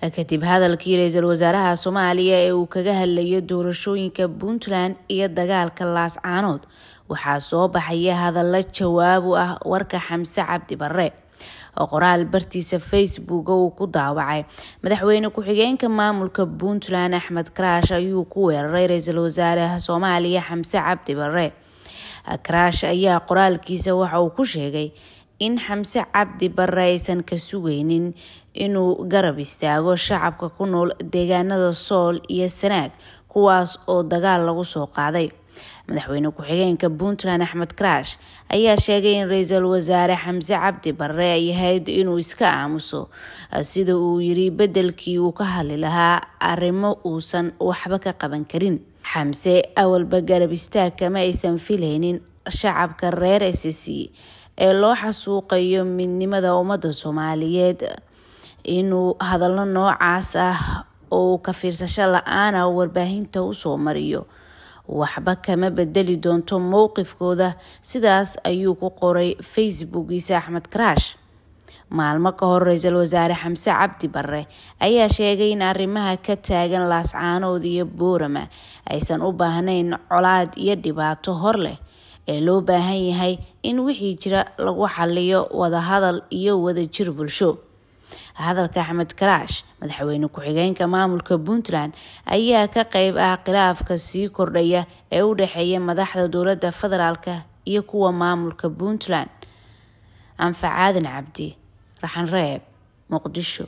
kadib hadalkii ra-iisul wasaaraha soomaaliya ee uu kaga hadlayay doorashooyinka puntland iyo dagaalka laascaanood waxaa soo baxaya hadallo jawaabu ah warka xamse cabdi barre oo qoraal bartiisa facebook uu ku daawacay madaxweyne ku-xigeenka maamulka puntland axmed karaash ayuu ku weeraray ra-iisul wasaaraha soomaaliya xamse cabdi barre karaash ayaa qoraalkiisa waxa uu ku sheegay in xamse cabdi barre aysan ka sugaynin inuu garab istaago shacabka ku nool deegaanada sool iyo sanaag kuwaas oo dagaal lagu soo qaaday madaxweyne ku-xigeenka puntland axmed karaash ayaa sheegay in ra-iisul wasaare xamse cabdi barre ay ahayd inuu iska aamuso sida uu yiri beddelkii uu ka hadli lahaa arrimo uusan waxba ka qaban karin xamse awalba garab istaag kama aysan filaynin shacabka reer s c ee loo xasuuqayo midnimada ummadda soomaaliyeed inuu hadallo noocaas ah oo uu ka fiirsasho la-aana ah warbaahinta usoo mariyo waxba kama bedeli doonto mowqifkooda sidaas ayuu ku qoray facebookiisa axmed karaash maalmo ka hor ra-iisul wasaare xamse cabdi barre ayaa sheegay in arrimaha ka taagan laascaanood iyo boorama aysan u baahnayn colaad iyo dhibaato hor leh ee loo baahan yahay in wixii jira lagu xaliyo wadahadal iyo wadajir bulsho hadalka axmed karaash madaxweyne ku-xigeenka maamulka puntland ayaa ka qeyb ah khilaafka sii kordhaya ee u dhexeeya madaxda dowladda federaalka iyo kuwa maamulka puntland anfacaadan cabdi raxanreeb muqdisho